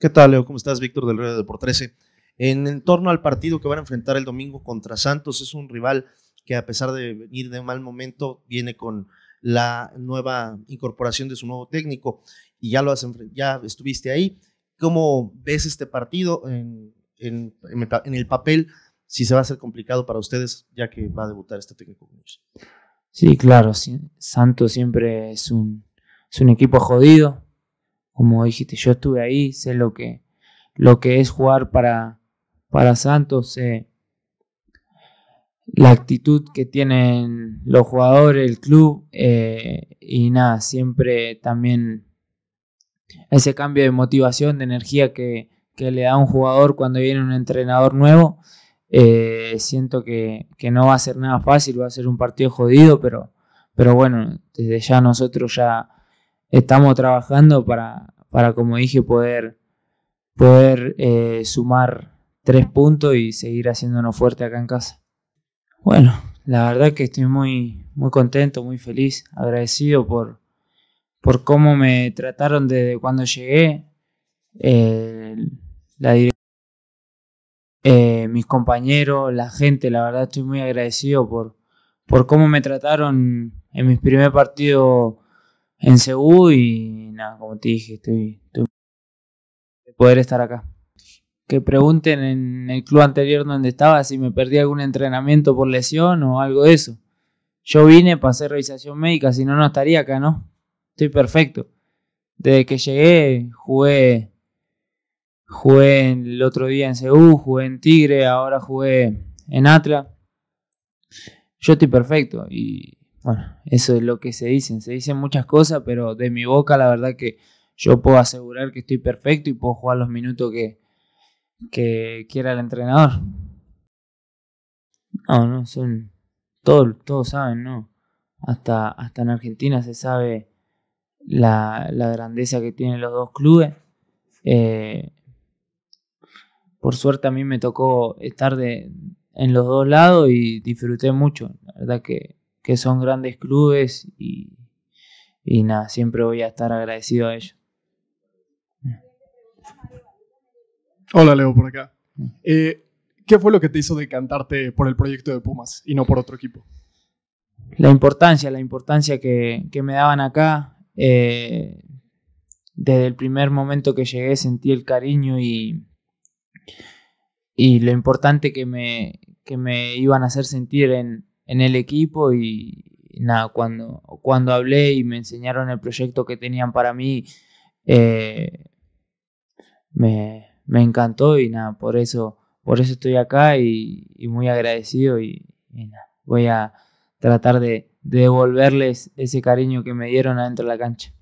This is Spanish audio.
¿Qué tal, Leo? ¿Cómo estás? Víctor del Río de Por 13. En torno al partido que van a enfrentar el domingo contra Santos, es un rival que a pesar de venir de mal momento, viene con la nueva incorporación de su nuevo técnico y ya, lo has, ya estuviste ahí. ¿Cómo ves este partido en, el papel? Si se va a hacer complicado para ustedes, ya que va a debutar este técnico Sí, claro, Santos siempre es un, es un equipo jodido, como dijiste, yo estuve ahí, sé lo que, lo que es jugar para, para Santos, sé la actitud que tienen los jugadores, el club, eh, y nada, siempre también ese cambio de motivación, de energía que, le da un jugador cuando viene un entrenador nuevo. Eh, siento que, no va a ser nada fácil, va a ser un partido jodido, pero, pero bueno, desde ya nosotros ya estamos trabajando para, como dije, poder, poder eh, sumar tres puntos y seguir haciéndonos fuerte acá en casa. Bueno, la verdad que estoy muy, muy contento, muy feliz, agradecido por, por cómo me trataron desde cuando llegué. la eh, mis compañeros, la gente, la verdad estoy muy agradecido por, por cómo me trataron en mis primer partido en Seúl y nada, como te dije, estoy, estoy de poder estar acá. Que pregunten en el club anterior donde estaba si me perdí algún entrenamiento por lesión o algo de eso. Yo vine, para hacer revisación médica, si no, no estaría acá, ¿no? Estoy perfecto. Desde que llegué, jugué, jugué el otro día en Seúl, jugué en Tigre, ahora jugué en Atlas. Yo estoy perfecto y bueno, eso es lo que se dicen. Se dicen muchas cosas, pero de mi boca la verdad que yo puedo asegurar que estoy perfecto y puedo jugar los minutos que, que quiera el entrenador. No, no, son. Todos, todos saben, ¿no? Hasta, hasta en Argentina se sabe la, grandeza que tienen los dos clubes. Eh, por suerte a mí me tocó estar en los dos lados y disfruté mucho. La verdad que que son grandes clubes y, nada, siempre voy a estar agradecido a ellos. Hola Leo, por acá. Mm. Eh, ¿Qué fue lo que te hizo decantarte por el proyecto de Pumas y no por otro equipo? La importancia, la importancia que, me daban acá. Eh, desde el primer momento que llegué sentí el cariño y, y lo importante que me, que me iban a hacer sentir en, en el equipo y nada, cuando, cuando hablé y me enseñaron el proyecto que tenían para mí, eh, me, me, encantó y nada, por eso, por eso estoy acá y, muy agradecido y, nada, voy a tratar de, de devolverles ese cariño que me dieron adentro de la cancha.